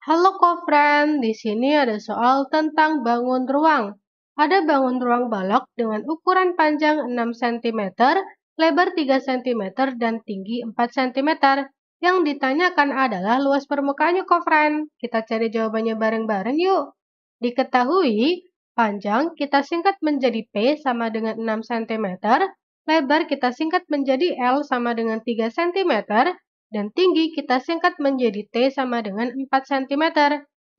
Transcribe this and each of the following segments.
Halo kofren, di sini ada soal tentang bangun ruang. Ada bangun ruang balok dengan ukuran panjang 6 cm, lebar 3 cm, dan tinggi 4 cm. Yang ditanyakan adalah luas permukaannya kofren. Kita cari jawabannya bareng-bareng yuk. Diketahui, panjang kita singkat menjadi P sama dengan 6 cm, lebar kita singkat menjadi L sama dengan 3 cm, dan tinggi kita singkat menjadi T sama dengan 4 cm.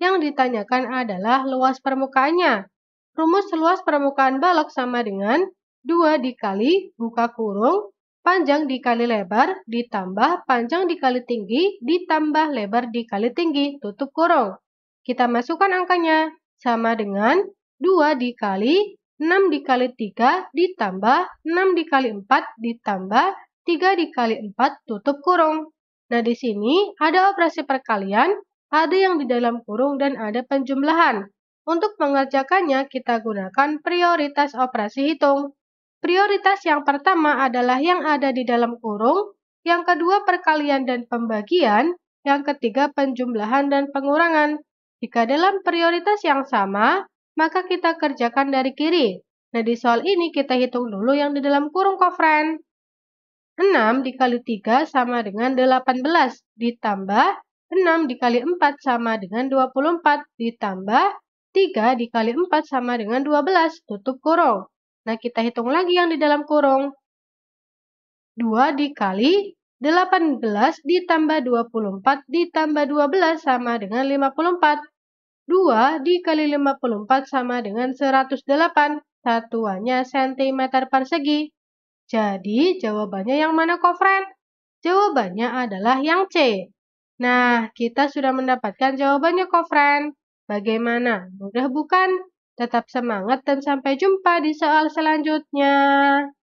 Yang ditanyakan adalah luas permukaannya. Rumus luas permukaan balok sama dengan 2 dikali buka kurung, panjang dikali lebar, ditambah panjang dikali tinggi, ditambah lebar dikali tinggi, tutup kurung. Kita masukkan angkanya, sama dengan 2 dikali 6 dikali 3 ditambah 6 dikali 4 ditambah 3 dikali 4 tutup kurung. Nah, di sini ada operasi perkalian, ada yang di dalam kurung, dan ada penjumlahan. Untuk mengerjakannya, kita gunakan prioritas operasi hitung. Prioritas yang pertama adalah yang ada di dalam kurung, yang kedua perkalian dan pembagian, yang ketiga penjumlahan dan pengurangan. Jika dalam prioritas yang sama, maka kita kerjakan dari kiri. Nah, di soal ini kita hitung dulu yang di dalam kurung friend. 6 dikali 3 sama dengan 18 ditambah 6 dikali 4 sama dengan 24 ditambah 3 dikali 4 sama dengan 12 tutup kurung. Nah, kita hitung lagi yang di dalam kurung. 2 dikali 18 ditambah 24 ditambah 12 sama dengan 54. 2 dikali 54 sama dengan 108. Satuannya cm persegi. Jadi, jawabannya yang mana kofren? Jawabannya adalah yang C. Nah, kita sudah mendapatkan jawabannya kofren. Bagaimana? Mudah bukan? Tetap semangat dan sampai jumpa di soal selanjutnya.